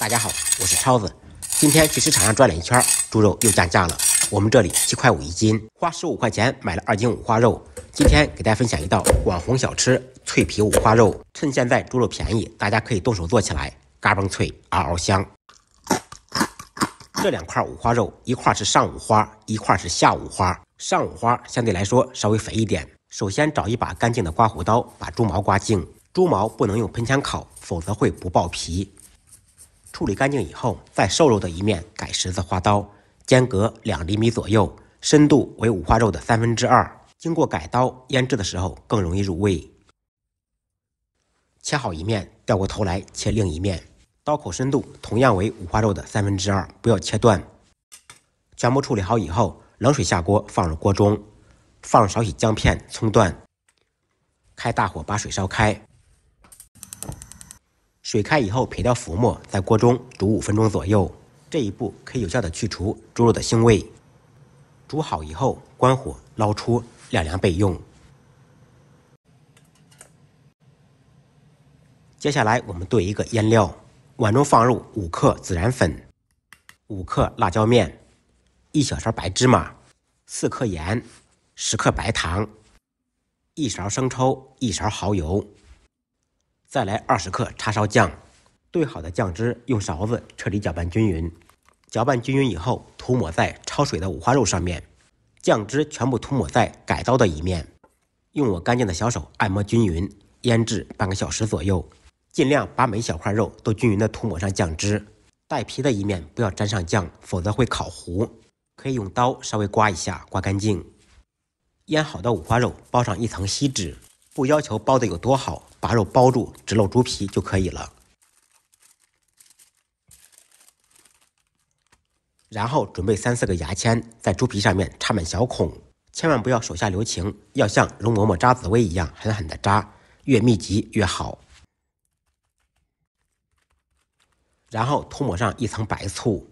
大家好，我是超子。今天去市场上转了一圈，猪肉又降价了。我们这里七块五一斤，花十五块钱买了二斤五花肉。今天给大家分享一道网红小吃——脆皮五花肉。趁现在猪肉便宜，大家可以动手做起来，嘎嘣脆，嗷嗷香。这两块五花肉，一块是上五花，一块是下五花。上五花相对来说稍微肥一点。首先找一把干净的刮胡刀，把猪毛刮净。猪毛不能用喷枪烤，否则会不爆皮。处理干净以后，在瘦肉的一面改十字花刀，间隔两厘米左右，深度为五花肉的三分之二。经过改刀，腌制的时候更容易入味。切好一面，掉过头来切另一面，刀口深度同样为五花肉的三分之二，不要切断。全部处理好以后，冷水下锅，放入锅中，放少许姜片、葱段，开大火把水烧开。水开以后撇掉浮沫，在锅中煮五分钟左右。这一步可以有效的去除猪肉的腥味。煮好以后关火，捞出晾凉备用。接下来我们兑一个腌料，碗中放入五克孜然粉、五克辣椒面、一小勺白芝麻、四克盐、十克白糖、一勺生抽、一勺蚝油。再来二十克叉烧酱，兑好的酱汁用勺子彻底搅拌均匀。搅拌均匀以后，涂抹在焯水的五花肉上面，酱汁全部涂抹在改刀的一面，用我干净的小手按摩均匀，腌制半个小时左右。尽量把每小块肉都均匀的涂抹上酱汁，带皮的一面不要沾上酱，否则会烤糊。可以用刀稍微刮一下，刮干净。腌好的五花肉包上一层锡纸，不要求包的有多好。把肉包住，只露猪皮就可以了。然后准备三四个牙签，在猪皮上面插满小孔，千万不要手下留情，要像容嬷嬷扎紫薇一样狠狠的扎，越密集越好。然后涂抹上一层白醋，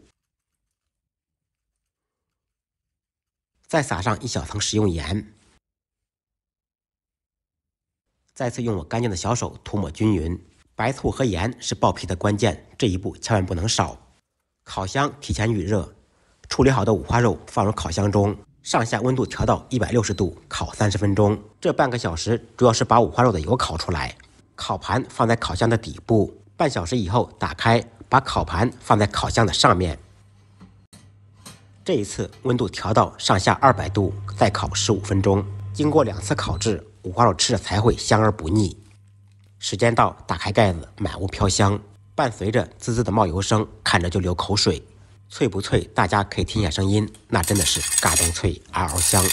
再撒上一小层食用盐。再次用我干净的小手涂抹均匀，白醋和盐是爆皮的关键，这一步千万不能少。烤箱提前预热，处理好的五花肉放入烤箱中，上下温度调到一百六十度，烤三十分钟。这半个小时主要是把五花肉的油烤出来。烤盘放在烤箱的底部，半小时以后打开，把烤盘放在烤箱的上面。这一次温度调到上下二百度，再烤十五分钟。经过两次烤制。五花肉吃着才会香而不腻。时间到，打开盖子，满屋飘香，伴随着滋滋的冒油声，看着就流口水。脆不脆？大家可以听一下声音，那真的是嘎嘣脆，嗷嗷香。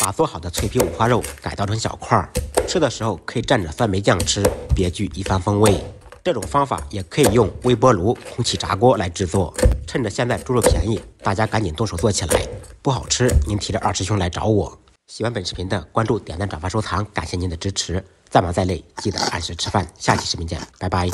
把做好的脆皮五花肉改刀成小块儿，吃的时候可以蘸着酸梅酱吃，别具一番风味。这种方法也可以用微波炉、空气炸锅来制作。趁着现在猪肉便宜，大家赶紧动手做起来。不好吃，您提着二师兄来找我。喜欢本视频的，关注、点赞、转发、收藏，感谢您的支持。再忙再累，记得按时吃饭。下期视频见，拜拜。